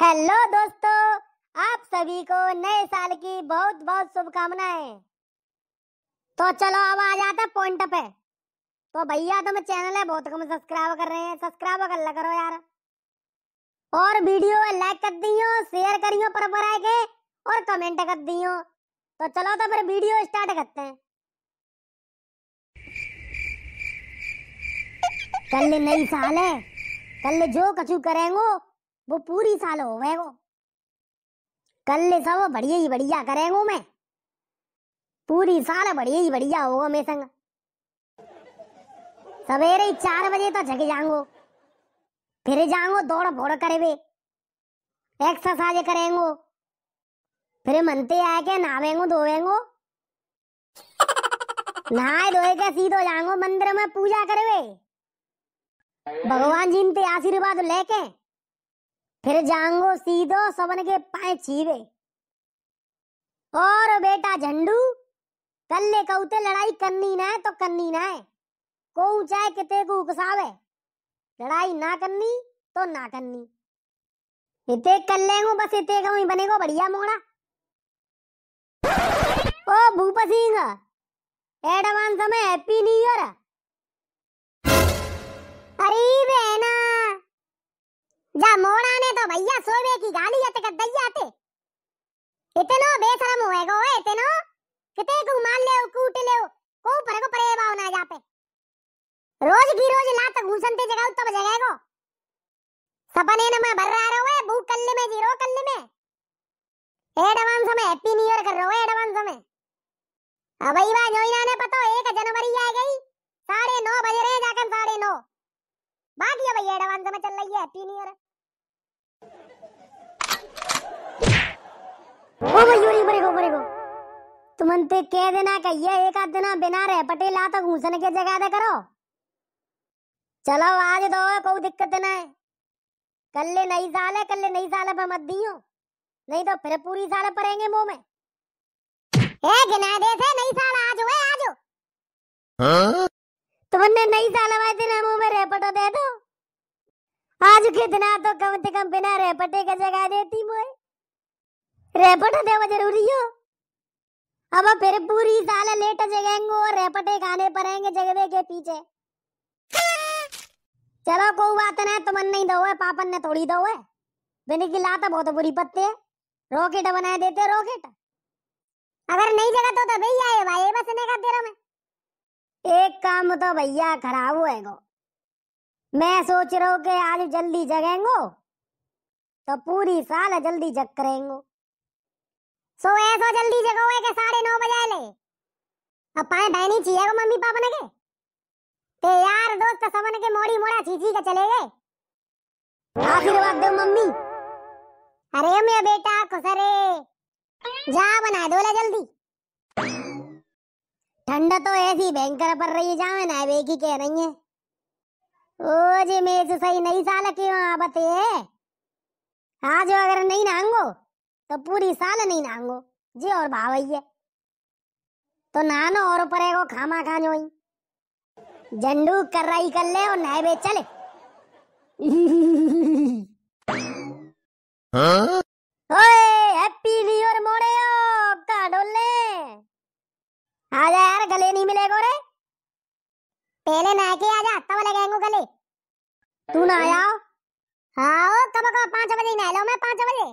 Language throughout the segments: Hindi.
हेलो दोस्तों आप सभी को नए साल की बहुत बहुत शुभकामनाएं तो चलो अब आ जाते पॉइंट पे तो भैया तुम तो चैनल है बहुत कम सब्सक्राइब कर रहे हैं सब्सक्राइब कर लग करो यार और वीडियो लाइक कर दियो शेयर करियो पर पर के और कमेंट कर दियो तो चलो तो फिर वीडियो स्टार्ट करते हैं कल नई साल है कल जो कछु करेंगे वो पूरी साल हो गए वो कल ले सब बढ़िया ही बढ़िया करेंगे मैं पूरी साल बढ़िया ही बढ़िया होगा मेरे संग सवेरे चार बजे तो जग जाऊंगो फिर जाऊंगो दौड़ फोड़ करे वे एक्सरसाइज करेंगो फिर मनते आए के नहावेंगो धोवेंगो नहाए धोए के सीधो जाऊंगो मंदिर में पूजा करे वे भगवान जी इनते आशीर्वाद लेके फिर जांगो सीधो सबन के पाए चीरे और बेटा झंडू कल ले कऊते लड़ाई करनी ना है तो करनी ना है को चाहे कितने को उकसावे लड़ाई ना करनी तो ना करनी इतने कर लेंगे बस इतने का ही बनेगा बढ़िया मोड़ा ओ भूप सिंह एडवांस में हैप्पी न्यू ईयर जा मोड़ा ने तो भैया सोबे की गाली आते कर दैया ते इतनो बेशरम होएगा ओए इतनो किते को मान ले कूट ले को पर को परे भाव ना जापे रोज की रोज लात घुसन ते जगह तब जगाएगो सपने ने मैं भर रहा रहो भू कल्ले में जीरो कल्ले में एडवांस में हैप्पी न्यू ईयर कर रहो एडवांस में अब भाई बा जोइना ने पतो 1 जनवरी आ गई 9:30 नौ बज रहे जाकर साढ़े नौ बाकी भैया एडवांस में चल रही है हैप्पी न्यू ईयर ಹೋಗೋ ಇವ್ರಿಗೆ ಬರೆಗೋ ಬರೆಗೋ तुमनते कह देना कि ये एक आध दिन बिना रहे पटेल आ तो घूसने के जगह दे करो चलो आज दो तो कोई दिक्कत ना है कल ले नई साल है कल ले नई साल पर मत दियो नहीं तो फिर पूरी साल पड़ेंगे मुंह में ए गिना दे से नई साल आज हुए आज हाँ? तुमने नई साल आए दिन हम कितना तो कम से कम बिना रेपटे का जगा देती मोए रेपट देवा जरूरी हो अब फिर पूरी साल लेट जगेंगे और रेपटे खाने पड़ेंगे जगवे के पीछे चलो कोई बात ना तुमन नहीं दो है पापन ने थोड़ी दो है बिनी की लाता बहुत बुरी पत्ते है रॉकेट बना देते रॉकेट अगर नहीं जगा तो तभी आए भाई बस नहीं का तेरा में एक काम तो भैया खराब हुएगा मैं सोच रहा हूँ कि आज जल्दी जगेंगो तो पूरी साल जल्दी जग करेंगो सो ऐसा जल्दी जगो है के साढ़े नौ बजे ले अब पाए बहनी चाहिए को मम्मी पापा ने के ते यार दोस्त सबन के मोड़ी मोड़ा चीची के चले गए आशीर्वाद दो मम्मी अरे मेरा बेटा खुसरे जा बना दो ला जल्दी ठंडा तो ऐसी भयंकर पड़ रही है जा मैं ना बेकी कह रही है ओ जी मेज तो सही नहीं साल के वहां बते आज अगर नहीं नांगो तो पूरी साल नहीं नांगो जी और भावई है तो नानो और परे को खामा खाने होई जंडू कर रही कर ले और नहीं बेच चले हाँ? ओए हैप्पी न्यू ईयर मोड़े ओ काडोले आजा यार गले नहीं मिलेगा रे पहले ना के तू ना तो? आया हाँ ओ कब कब पाँच बजे नहलो मैं पाँच बजे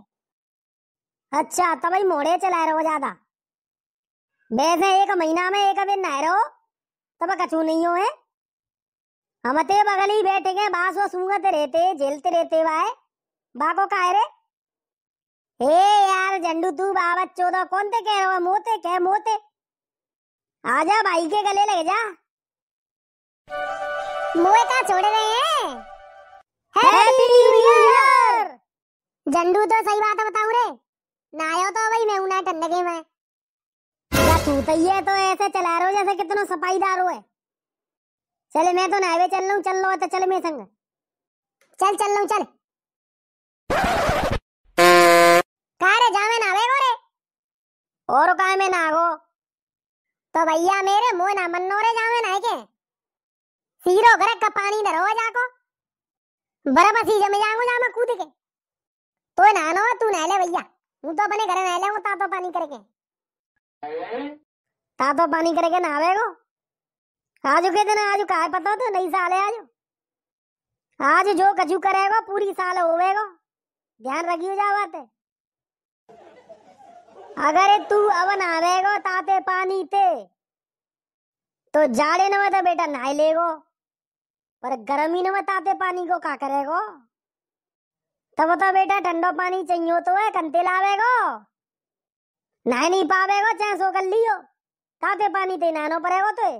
अच्छा तब तो भाई मोड़े चला रहो ज्यादा वैसे एक महीना में एक दिन अबे रहो तब तो कछु नहीं हो है हम ते बगल ही बैठे गए बांस वो सुंगत रहते झेलते रहते वाए बाको का रे हे यार झंडू तू बाबा चौदह कौन ते कह रहा मोते कह मोते आजा भाई के गले लग जा मोए का छोड़ रहे हैं हैप्पी न्यू ईयर झंडू तो सही बात बताऊं रे नायो तो भाई मैं हूं ना ठंडके में या तू तो ये तो ऐसे चला रहे जैसे कितना सफाईदार हो है चले मैं तो नावे चल रहा चल लो तो चले मेरे संग चल चल रहा चल कहा रे जा मैं नावे गो रे और कहा मैं नागो तो भैया मेरे मोह ना मन्नो रे जा मैं नाए के सीरो घर का पानी धरो जाको बराबर सी जमे जाऊंगा जा मैं कूद के तो ना ना तू नहले भैया हूं तो अपने घर नहले हूं तापा पानी करके तापा पानी करके नहावेगो आज के दिन आज का पता तो नई साल है आज आज जो कछु करेगा पूरी साल होवेगो ध्यान रखियो जा बात है अगर तू अवन आवेगो ताते पानी ते तो जाड़े न मत तो बेटा नहा लेगो पर गर्म ही न बताते पानी को का करेगो तब तो बेटा ठंडो पानी चाहिए तो है कंते लावेगो नहा नहीं पावेगो चाहे सो कर लियो ताते पानी ते नहानो पड़ेगो तो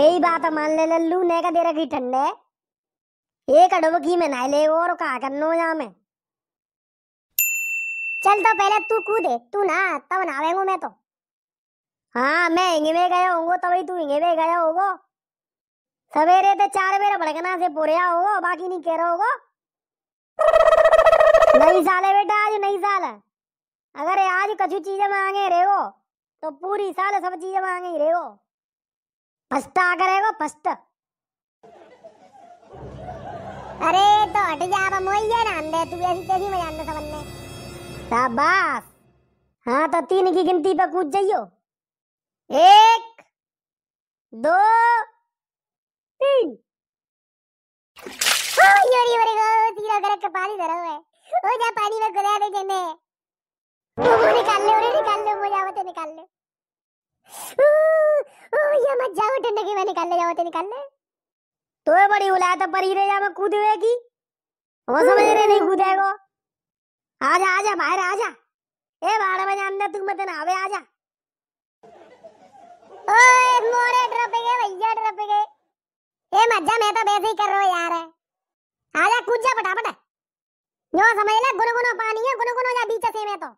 मेरी बात मान ले लल्लू ने का दे रखी ठंडे एक अडवकी में नहा लेगो और का करनो जा में चल तो पहले तू कूदे तू ना तब नावेगो मैं तो हाँ मैं इंगे में गया होंगो तभी तू इंगे में गया होगा सवेरे ते तो चार बजे भड़कना से बुरिया होगा बाकी नहीं कह रहा होगा नई साल है बेटा आज नई साल है अगर आज कछु चीज मांगे रहे हो तो पूरी साल सब चीजें मांगे ही रहे हो फस्टा करेगा फस्ट अरे तो हट जा अब मोइए ना अंदर तू ऐसी तेजी में जानने समझने शाबाश हाँ तो तीन की गिनती पे कूद जाइयो एक दो doing? Oh, sorry, sorry, oh, तेरा मेरा कपाल ही धरा हुआ है। ओ जा पानी में गुदा दे जने। वो निकाल ले, वो निकाल ले, वो जाओ तो निकाल ले। ओ ये मत जाओ ठंडे के में निकाल ले जाओ तो निकाल ले। तो बड़ी उलात पर ही रह जा मैं कूद की। वो समझ रहे नहीं कूदेगो। आजा आजा बाहर आजा। ए बाहर में अंदर तू मत ना आवे आजा। ओए मोरे डर पे गए भैया डर पे गए। अज्जा मैं तो वैसे ही कर रहा हूं यार आजा कूद जा फटाफट यो समझ ले गुनगुनो पानी है गुनगुनो जा बीच से मैं तो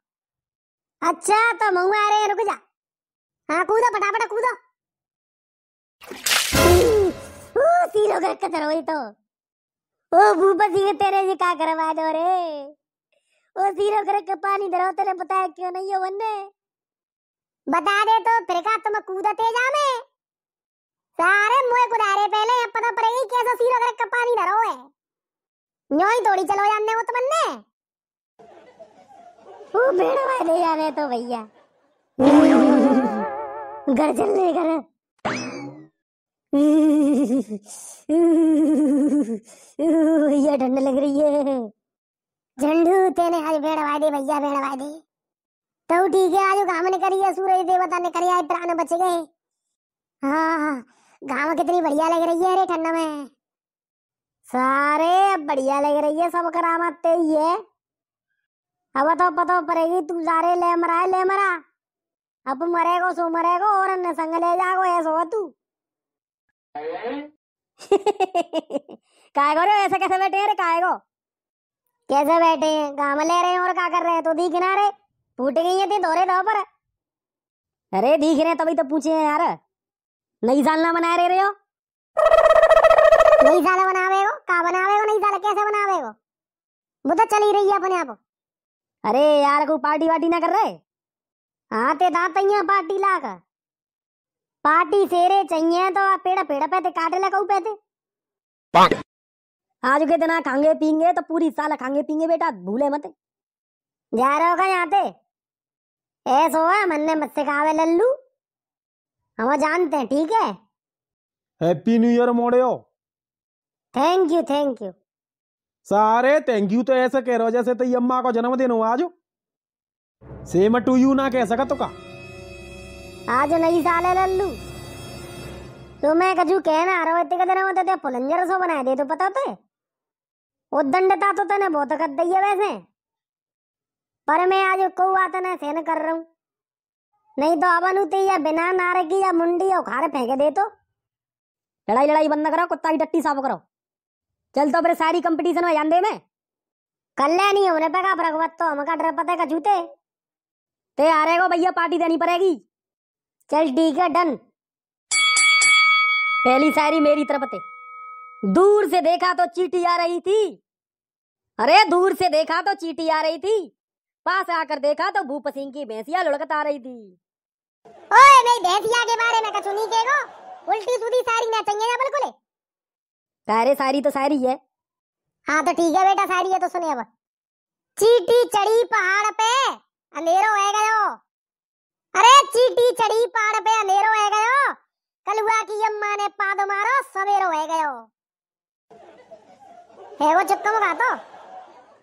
अच्छा तो मऊ आ रहे हैं रुक जा हां कूदो फटाफट कूदो ओ सीरो कर कतर हुई तो ओ भूपा सिंह तेरे जी का करवा दो रे ओ सीरो कर के पानी धरो तेरे बताया क्यों नहीं हो बनने बता दे तो फिर का तुम कूदते जा में सारे मुए कुदारे पहले अब पता पड़ेगी कैसा सीरो अगर नहीं धरो है न्योई तोड़ी चलो जानने वो तो बनने ओ भेड़ वाले जाने तो भैया गर्जन ले कर भैया ठंड लग रही है झंडू तेने आज भेड़ वादे भैया भेड़ वादे तो ठीक है आज काम ने करी सूरज देवता ने करी है प्राण बच गए हाँ, हाँ। गाँव कितनी बढ़िया लग रही है अरे ठंडा में सारे अब बढ़िया लग रही है सब करामत तेरी है अब तो पता तो पड़ेगी तू सारे ले मरा है ले मरा अब मरेगो सो मरेगो और अन्य संग ले जागो ऐसा हो तू काय करो ऐसा कैसे बैठे अरे काय को कैसे बैठे हैं काम ले रहे हैं और क्या कर रहे हैं तो दिख ना रे टूट गई है थी दोरे दो पर अरे दिख रहे तभी तो पूछे हैं यार नई साल ना बना रहे, रहे हो नई साल बनावेगो का बनावेगो नई साल कैसे बना रहे हो वो तो चल ही रही है अपने आप अरे यार कोई पार्टी वार्टी ना कर रहे आते हाँ, दाते हैं पार्टी लाग पार्टी फेरे चाहिए तो आप पेड़ा पेड़ा पैते काटे ला कहू पैते आज के दिन खांगे पींगे तो पूरी साल खांगे पींगे बेटा भूले मत जा रहे हो कहीं आते ऐसा है मन ने मत से खावे लल्लू हम हाँ, जानते हैं ठीक है हैप्पी न्यू ईयर मोड़े थैंक यू थैंक यू सारे थैंक यू तो ऐसा कह रहे हो जैसे तो अम्मा का जन्मदिन हुआ आज सेम टू यू ना कह सका तो का आज नई साल है लल्लू तो मैं कजू कहना आ रहा हूँ इतने जन्म तो फुलंजर सो बना दे तो पता तो है वो दंडता तो तने बहुत कर दी है वैसे पर मैं आज कौ आता ना सहन कर रहा हूँ नहीं तो अवन उती या बिना नारे की या मुंडी या उखाड़े फेंके दे तो लड़ाई लड़ाई बंद करो कुत्ता की टट्टी साफ करो चल तो अपने सारी कंपटीशन में जान दे मैं कल्याण नहीं होने पे भगवत तो हमका डर पता का जूते ते आ रहे भैया पार्टी देनी पड़ेगी चल ठीक है डन पहली सारी मेरी तरफ थे दूर से देखा तो चीटी आ रही थी अरे दूर से देखा तो चीटी आ रही थी पास आकर देखा तो भूप सिंह की भैंसिया लुढ़कता रही थी ओए भाई भैंसिया के बारे में कछु नहीं कहो उल्टी सुधी सारी ना चाहिए ना बिल्कुल तारे सारी तो सारी है हाँ तो ठीक है बेटा सारी है तो सुने अब चीटी चढ़ी पहाड़ पे अंधेरो है गयो अरे चीटी चढ़ी पहाड़ पे अंधेरो है गयो कलुआ की अम्मा ने पाद मारो सवेरो है गयो है वो चुपका मुका तो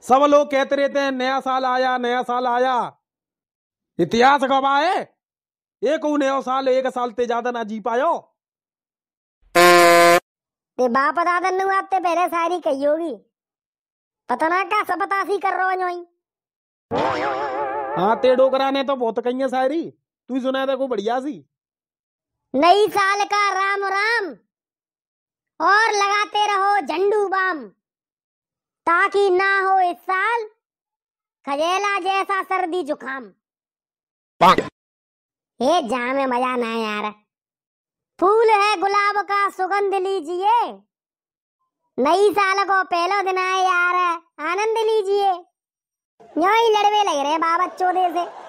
सब लोग कहते रहते हैं नया साल आया नया साल आया इतिहास गवाह है एक उन्हें साल एक साल ते ज्यादा ना जी पायो ते बाप दादन नु आते पहले सारी कही होगी पता ना का सपतासी कर रो जोई हाँ ते डोकरा ने तो बहुत कही है सारी तू सुना देखो बढ़िया सी नई साल का राम राम और लगाते रहो झंडू बाम ताकि ना हो इस साल खजेला जैसा सर्दी जुकाम ये जहाँ में मजा ना यार फूल है गुलाब का सुगंध लीजिए नई साल को पहलो दिन आए यार आनंद लीजिए यो ही लड़वे लग रहे बाबा चौदह से